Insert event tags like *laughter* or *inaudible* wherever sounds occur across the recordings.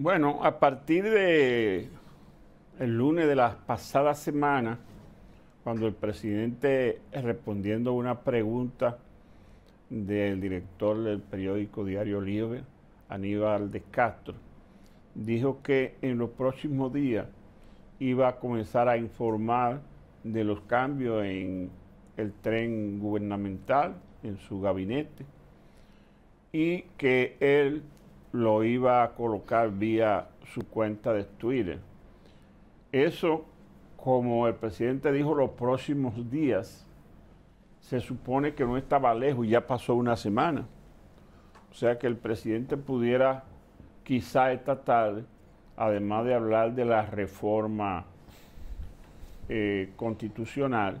Bueno, a partir de el lunes de la pasada semana, cuando el presidente, respondiendo a una pregunta del director del periódico Diario Libre, Aníbal de Castro, dijo que en los próximos días iba a comenzar a informar de los cambios en el tren gubernamental, en su gabinete, y que él lo iba a colocar vía su cuenta de Twitter. Eso, como el presidente dijo los próximos días, se supone que no estaba lejos, ya pasó una semana. O sea que el presidente pudiera, quizá esta tarde, además de hablar de la reforma eh, constitucional,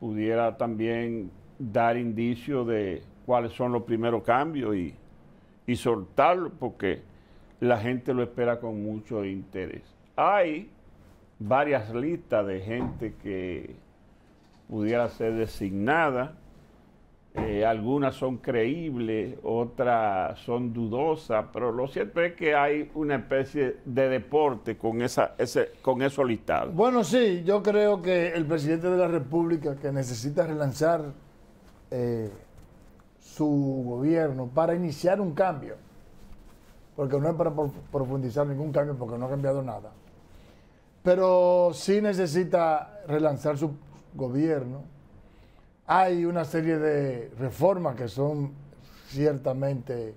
pudiera también dar indicio de cuáles son los primeros cambios y y soltarlo porque la gente lo espera con mucho interés. Hay varias listas de gente que pudiera ser designada. Eh, algunas son creíbles, otras son dudosas, pero lo cierto es que hay una especie de deporte con, esa, ese, con eso listado. Bueno, sí, yo creo que el presidente de la República que necesita relanzar eh, su gobierno para iniciar un cambio, porque no es para profundizar ningún cambio, porque no ha cambiado nada, pero sí necesita relanzar su gobierno. Hay una serie de reformas que son ciertamente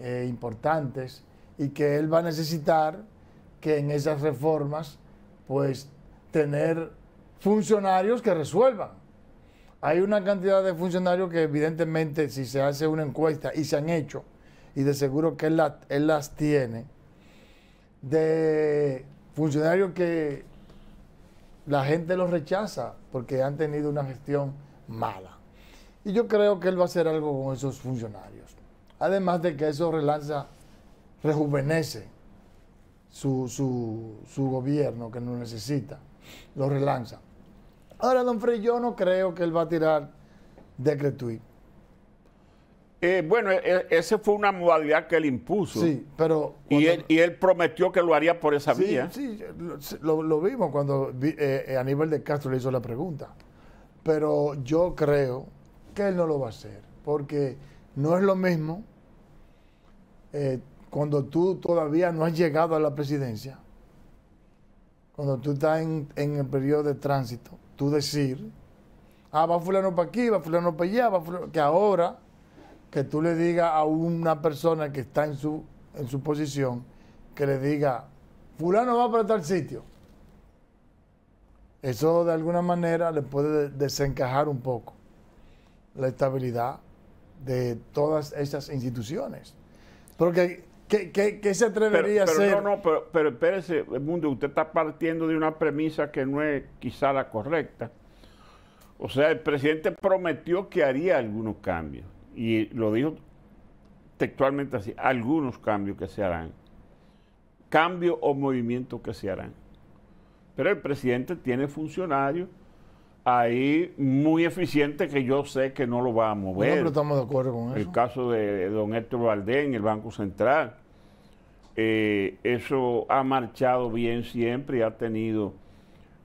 eh, importantes y que él va a necesitar que en esas reformas, pues, tener funcionarios que resuelvan hay una cantidad de funcionarios que evidentemente si se hace una encuesta y se han hecho, y de seguro que él, las tiene, de funcionarios que la gente los rechaza porque han tenido una gestión mala. Y yo creo que él va a hacer algo con esos funcionarios. Además de que eso relanza, rejuvenece su, su gobierno que no necesita, lo relanza. Ahora, don Frey, yo no creo que él va a tirar de Cretuí. Eh, bueno, e, e, esa fue una modalidad que él impuso. Sí, pero... Y, él, y, él, prometió que lo haría por esa vía. Sí, lo, lo vimos cuando eh, eh, a nivel de Castro le hizo la pregunta. Pero yo creo que él no lo va a hacer, porque no es lo mismo cuando tú todavía no has llegado a la presidencia, cuando tú estás en, en el periodo de tránsito, tú decir, ah, va fulano para aquí, va fulano para allá, fulano... que ahora que tú le digas a una persona que está en su, en su posición, que le diga, fulano va para tal sitio. Eso de alguna manera le puede desencajar un poco la estabilidad de todas esas instituciones. Porque ¿Qué, se atrevería a hacer? No, no, pero, pero espérese, Mundo, usted está partiendo de una premisa que no es quizá la correcta. O sea, el presidente prometió que haría algunos cambios y lo dijo textualmente así, algunos cambios que se harán, cambios o movimientos que se harán. Pero el presidente tiene funcionarios ahí muy eficientes que yo sé que no lo va a mover. estamos de acuerdo con eso. El caso de don Héctor Valdés en el Banco Central, eh, eso ha marchado bien siempre y ha tenido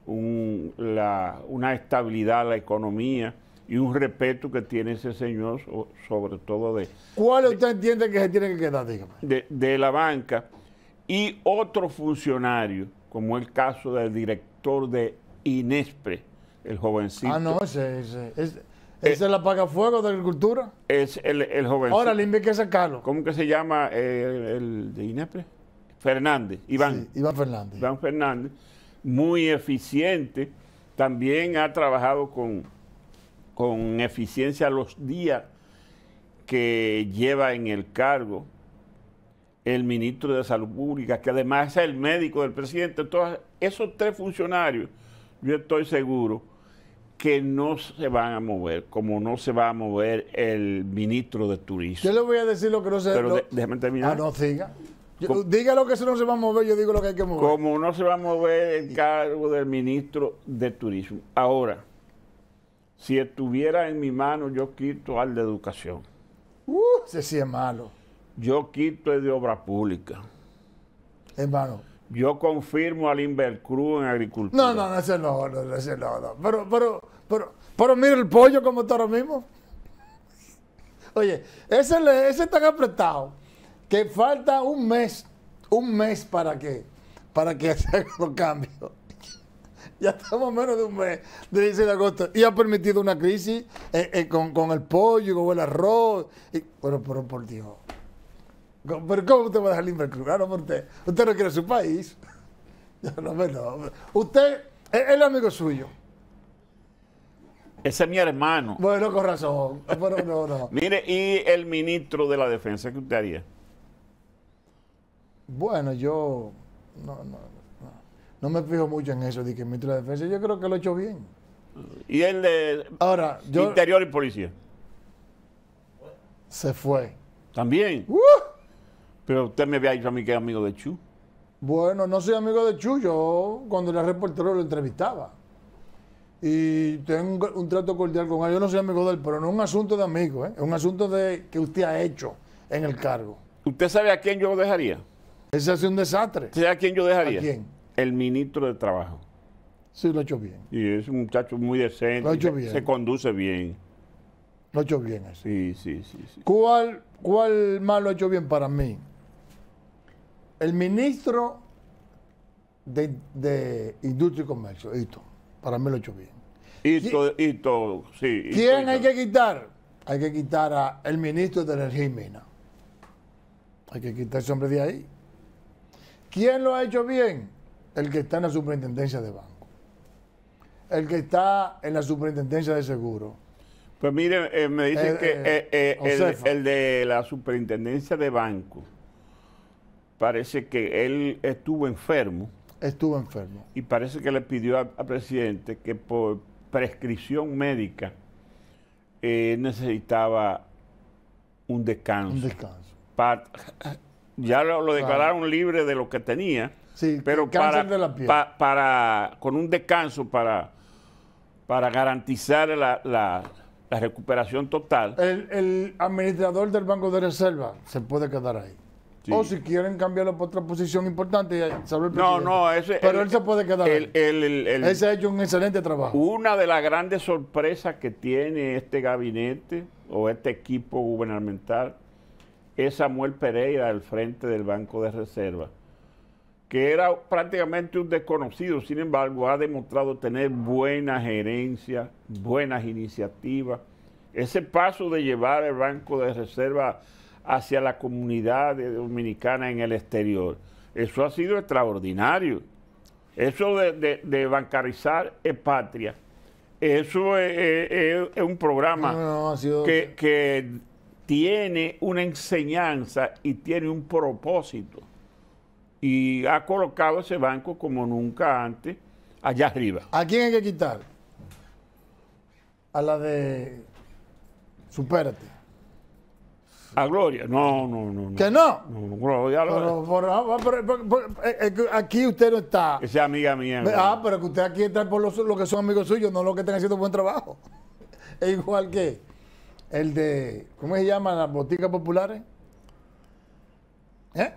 una estabilidad la economía y un respeto que tiene ese señor, sobre todo de... ¿Cuál usted entiende que se tiene que quedar, De, la banca y otro funcionario, como el caso del director de Inespre, el jovencito. Ah, no, ese, eh, ¿Ese es el apagafuego de agricultura. Es el, el joven. Ahora el INVI hay que ¿Cómo que se llama eh, el, de INEPRE? Fernández, Iván. Fernández. Iván Fernández, muy eficiente. También ha trabajado con, con eficiencia los días que lleva en el cargo el ministro de Salud Pública, que además es el médico del presidente. Entonces, esos tres funcionarios, yo estoy seguro, que no se van a mover, como no se va a mover el ministro de Turismo. Yo le voy a decir lo que no se... a mover. Pero déjame terminar. Ah, no, siga. diga lo que eso no se va a mover, yo digo lo que hay que mover. Como no se va a mover el cargo del ministro de Turismo. Ahora, si estuviera en mi mano, yo quito al de Educación. Uh, ese sí es malo. Yo quito el de Obra Pública. malo. Yo confirmo al Invercru en agricultura. No, no, no, ese no, no, ese no, Pero, pero, pero, pero mira el pollo como está ahora mismo. Oye, ese, le, ese tan apretado que falta un mes, un mes para que, para que *laughs* se hagan los cambios. *laughs* ya estamos menos de un mes de 16 de agosto y ha permitido una crisis eh, eh, con, el pollo, con el arroz. pero, pero por Dios. ¿Pero cómo usted va a dejar club Claro, ah, usted no quiere su país. *laughs* Yo no, Usted es el amigo suyo. Ese es mi hermano. Bueno, con razón. *laughs* Mire, ¿y el ministro de la defensa qué usted haría? Bueno, yo no, me fijo mucho en eso de que el ministro de la defensa. Yo creo que lo he hecho bien. ¿Y el de interior y policía? Se fue. ¿También? ¡Uh! Pero usted me había dicho a mí que es amigo de Chu. Bueno, no soy amigo de Chu, yo cuando era reportero lo entrevistaba. Y tengo un, trato cordial con él. Yo no soy amigo de él, pero no es un asunto de amigo, ¿eh? es un asunto de que usted ha hecho en el cargo. ¿Usted sabe a quién yo dejaría? Ese hace un desastre. ¿Sabe a quién yo dejaría? ¿A quién? El ministro de Trabajo. Sí, lo ha hecho bien. Y es un muchacho muy decente. Lo ha hecho bien. Se conduce bien. Lo ha hecho bien. Así. Sí, sí, sí, ¿Cuál, ¿Cuál mal lo ha hecho bien para mí? el ministro de, Industria y Comercio, Ito, para mí lo he hecho bien. Ito, todo, sí. ¿Quién hay que quitar? Hay que quitar al ministro de Energía y Mina. Hay que quitar ese hombre de ahí. ¿Quién lo ha hecho bien? El que está en la superintendencia de banco. El que está en la superintendencia de seguro. Pues mire, eh, me dicen que eh, eh, el, el de la superintendencia de banco parece que él estuvo enfermo. Estuvo enfermo. Y parece que le pidió al, presidente que por prescripción médica eh, necesitaba un descanso. Un descanso. ya lo, declararon libre de lo que tenía, sí, pero para, con un descanso para, para garantizar la, recuperación total. el administrador del Banco de Reserva se puede quedar ahí. O si quieren cambiarlo por otra posición importante, saber No, no, ese. Pero él se puede quedar. El, el, ese ha hecho un excelente trabajo. Una de las grandes sorpresas que tiene este gabinete o este equipo gubernamental es Samuel Pereira al frente del Banco de Reserva, que era prácticamente un desconocido, sin embargo, ha demostrado tener buena gerencia, buenas iniciativas. Ese paso de llevar el Banco de Reserva hacia la comunidad dominicana en el exterior. Eso ha sido extraordinario. Eso de, bancarizar es patria. Eso es, un programa que, que tiene una enseñanza y tiene un propósito. Y ha colocado ese banco como nunca antes allá arriba. ¿A quién hay que quitar? A la de Supérate. A Gloria, no, no, no. ¿Que no? Gloria. Pero, aquí usted no está. Esa amiga mía. Ah, pero que usted aquí está por los, lo que son amigos suyos, no lo que están haciendo buen trabajo. *laughs* Es igual que el de, ¿cómo se llama? las boticas populares? ¿Eh?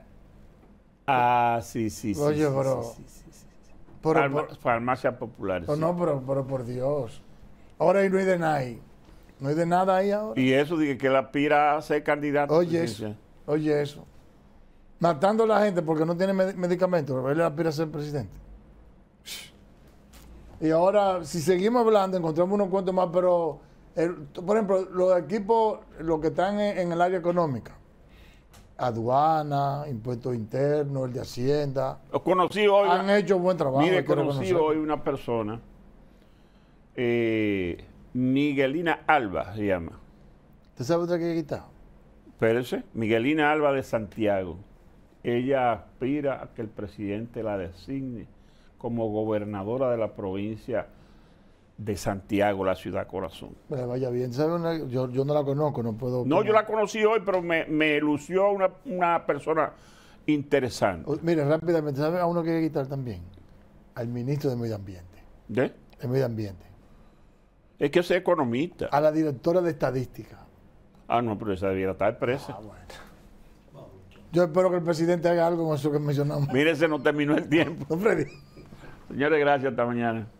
Ah, sí, sí, sí. Oye, pero... Sí, sí, farmacias populares. no, pero, pero por Dios. Ahora hay no hay de nadie. No hay de nada ahí ahora. Y eso, dije que la pira a ser candidato. Oye eso, oye eso. Matando a la gente porque no tiene medicamentos, medicamentos. Él la pira ser presidente. Y ahora, si seguimos hablando, encontramos unos cuantos más, pero, por ejemplo, los equipos, los que están en, el área económica, aduana, impuestos internos, el de Hacienda. Conocí hoy. Han hecho buen trabajo. Mire, conocí hoy una persona eh, Miguelina Alba se llama. ¿Usted sabe otra que quitado? Pérez, Miguelina Alba de Santiago. Ella aspira a que el presidente la designe como gobernadora de la provincia de Santiago, la ciudad corazón. vaya bien, ¿sabe una? Yo, no la conozco, no puedo... No, yo la conocí hoy, pero me, me lució una, persona interesante. mire, rápidamente, ¿sabe a uno que quiere quitar también? Al ministro de Medio Ambiente. ¿De? El medio ambiente. Es que es economista. A la directora de estadística. Ah, no, pero esa debiera estar presa. Ah, bueno. Yo espero que el presidente haga algo con eso que mencionamos. Mire, se nos terminó el tiempo. *laughs* Freddy. Señores, gracias. Hasta mañana.